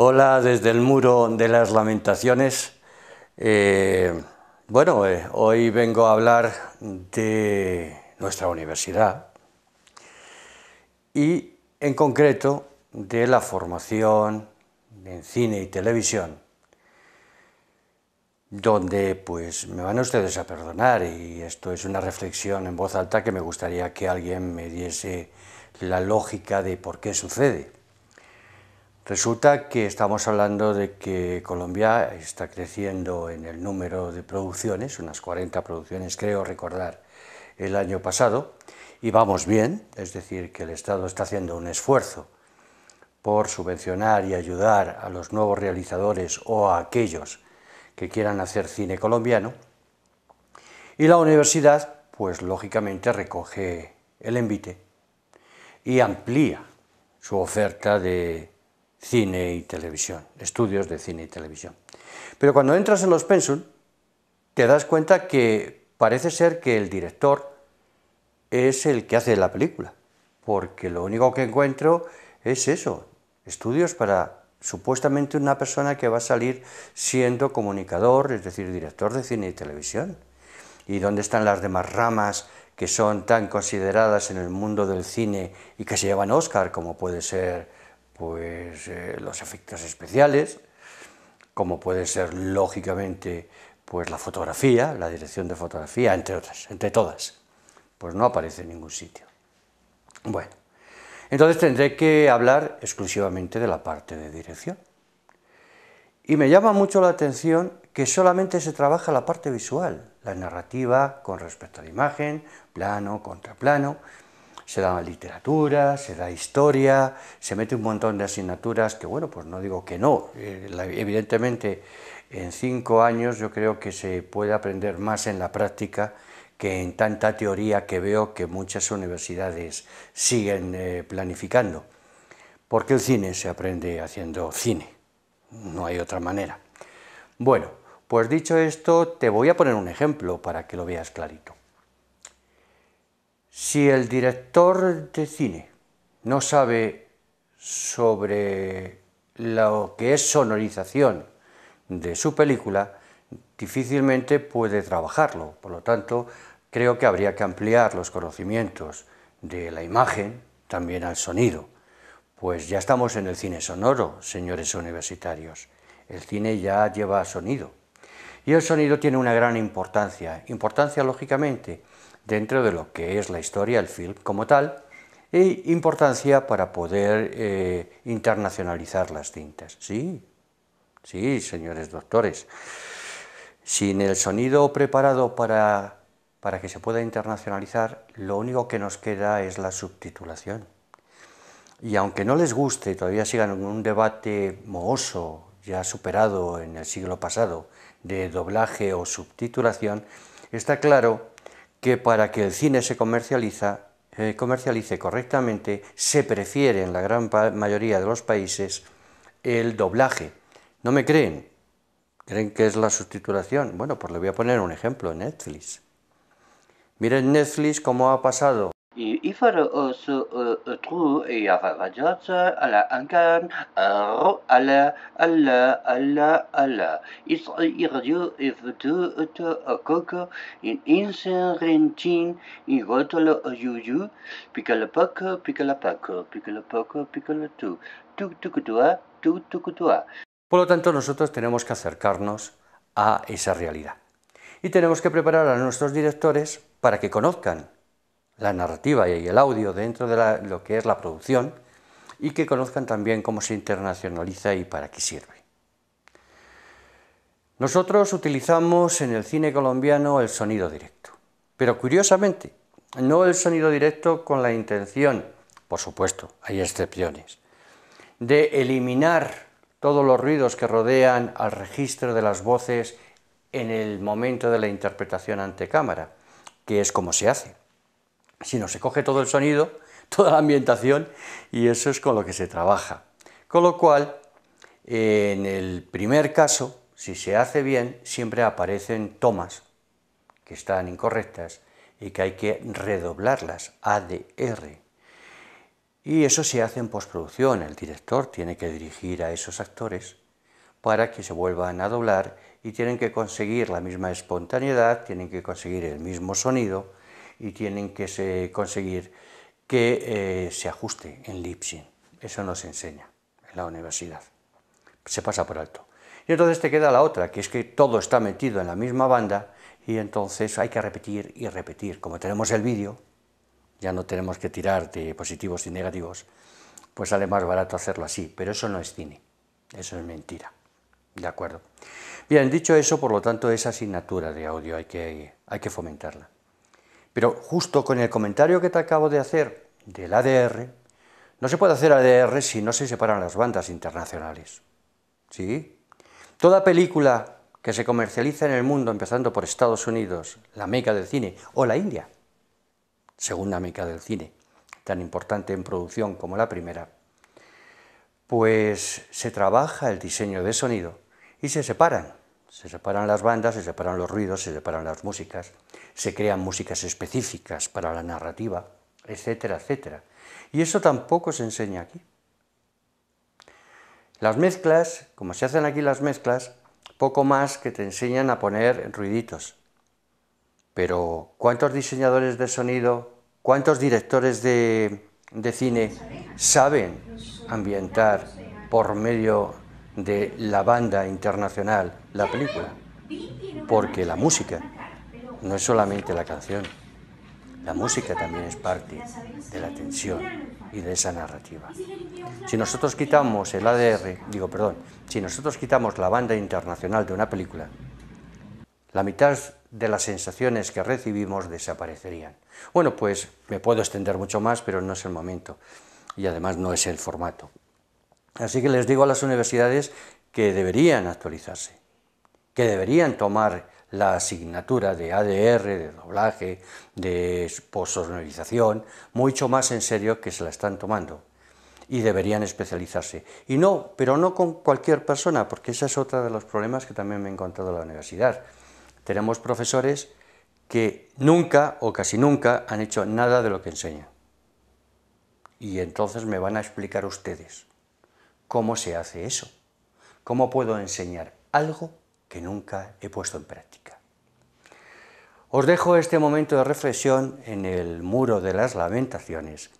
Hola desde el muro de las lamentaciones. Eh, bueno, eh, hoy vengo a hablar de nuestra universidad y en concreto de la formación en cine y televisión, donde pues me van ustedes a perdonar y esto es una reflexión en voz alta que me gustaría que alguien me diese la lógica de por qué sucede. Resulta que estamos hablando de que Colombia está creciendo en el número de producciones, unas 40 producciones creo recordar el año pasado, y vamos bien, es decir, que el Estado está haciendo un esfuerzo por subvencionar y ayudar a los nuevos realizadores o a aquellos que quieran hacer cine colombiano. Y la universidad, pues lógicamente recoge el envite y amplía su oferta de cine y televisión, estudios de cine y televisión. Pero cuando entras en los pensum, te das cuenta que parece ser que el director es el que hace la película, porque lo único que encuentro es eso, estudios para supuestamente una persona que va a salir siendo comunicador, es decir, director de cine y televisión. ¿Y dónde están las demás ramas que son tan consideradas en el mundo del cine y que se llevan Oscar, como puede ser pues, eh, los efectos especiales, como puede ser lógicamente pues, la fotografía, la dirección de fotografía, entre otras, entre todas. Pues no aparece en ningún sitio. Bueno, entonces tendré que hablar exclusivamente de la parte de dirección. Y me llama mucho la atención que solamente se trabaja la parte visual, la narrativa con respecto a la imagen, plano, contraplano, se da literatura, se da historia, se mete un montón de asignaturas que, bueno, pues no digo que no, eh, evidentemente en cinco años yo creo que se puede aprender más en la práctica que en tanta teoría que veo que muchas universidades siguen eh, planificando. Porque el cine se aprende haciendo cine, no hay otra manera. Bueno, pues dicho esto, te voy a poner un ejemplo para que lo veas clarito. Si el director de cine no sabe sobre lo que es sonorización de su película, difícilmente puede trabajarlo. Por lo tanto, creo que habría que ampliar los conocimientos de la imagen también al sonido. Pues ya estamos en el cine sonoro, señores universitarios. El cine ya lleva sonido. Y el sonido tiene una gran importancia. Importancia, lógicamente, dentro de lo que es la historia, el film como tal, e importancia para poder eh, internacionalizar las cintas. Sí, sí, señores doctores. Sin el sonido preparado para, para que se pueda internacionalizar, lo único que nos queda es la subtitulación. Y aunque no les guste, todavía sigan un debate mohoso, ya superado en el siglo pasado, de doblaje o subtitulación, está claro que para que el cine se comercializa, eh, comercialice correctamente se prefiere en la gran mayoría de los países el doblaje. ¿No me creen? ¿Creen que es la sustitución? Bueno, pues le voy a poner un ejemplo en Netflix. Miren Netflix cómo ha pasado y hizo su tru e y a la anca a la a la a la a la a la a la y se irradió y fue tu coco en se y gota lo pica la paco pica la paco pica la paco pica la tu tu tu tu tu tu tu tu por lo tanto nosotros tenemos que acercarnos a esa realidad y tenemos que preparar a nuestros directores para que conozcan la narrativa y el audio dentro de lo que es la producción y que conozcan también cómo se internacionaliza y para qué sirve. Nosotros utilizamos en el cine colombiano el sonido directo, pero curiosamente, no el sonido directo con la intención, por supuesto, hay excepciones, de eliminar todos los ruidos que rodean al registro de las voces en el momento de la interpretación ante cámara, que es como se hace no, se coge todo el sonido, toda la ambientación y eso es con lo que se trabaja. Con lo cual, en el primer caso, si se hace bien, siempre aparecen tomas que están incorrectas y que hay que redoblarlas, ADR. Y eso se hace en postproducción, el director tiene que dirigir a esos actores para que se vuelvan a doblar y tienen que conseguir la misma espontaneidad, tienen que conseguir el mismo sonido, y tienen que conseguir que eh, se ajuste en Lipsin. Eso no se enseña en la universidad. Se pasa por alto. Y entonces te queda la otra, que es que todo está metido en la misma banda y entonces hay que repetir y repetir. Como tenemos el vídeo, ya no tenemos que tirar de positivos y negativos, pues sale más barato hacerlo así. Pero eso no es cine, eso es mentira. De acuerdo. Bien, dicho eso, por lo tanto, esa asignatura de audio hay que, hay que fomentarla. Pero justo con el comentario que te acabo de hacer del ADR, no se puede hacer ADR si no se separan las bandas internacionales. ¿Sí? Toda película que se comercializa en el mundo, empezando por Estados Unidos, la meca del cine, o la India, segunda meca del cine, tan importante en producción como la primera, pues se trabaja el diseño de sonido y se separan se separan las bandas, se separan los ruidos, se separan las músicas, se crean músicas específicas para la narrativa, etcétera, etcétera. Y eso tampoco se enseña aquí. Las mezclas, como se hacen aquí las mezclas, poco más que te enseñan a poner ruiditos. Pero ¿cuántos diseñadores de sonido, cuántos directores de, de cine saben ambientar por medio de la banda internacional, la película. Porque la música no es solamente la canción, la música también es parte de la tensión y de esa narrativa. Si nosotros quitamos el ADR, digo, perdón, si nosotros quitamos la banda internacional de una película, la mitad de las sensaciones que recibimos desaparecerían. Bueno, pues me puedo extender mucho más, pero no es el momento y además no es el formato. Así que les digo a las universidades que deberían actualizarse, que deberían tomar la asignatura de ADR, de doblaje, de posonorización, mucho más en serio que se la están tomando. Y deberían especializarse. Y no, pero no con cualquier persona, porque ese es otro de los problemas que también me he encontrado en la universidad. Tenemos profesores que nunca o casi nunca han hecho nada de lo que enseñan. Y entonces me van a explicar ustedes. ¿Cómo se hace eso? ¿Cómo puedo enseñar algo que nunca he puesto en práctica? Os dejo este momento de reflexión en el muro de las lamentaciones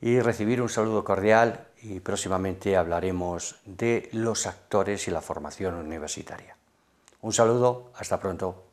y recibir un saludo cordial y próximamente hablaremos de los actores y la formación universitaria. Un saludo, hasta pronto.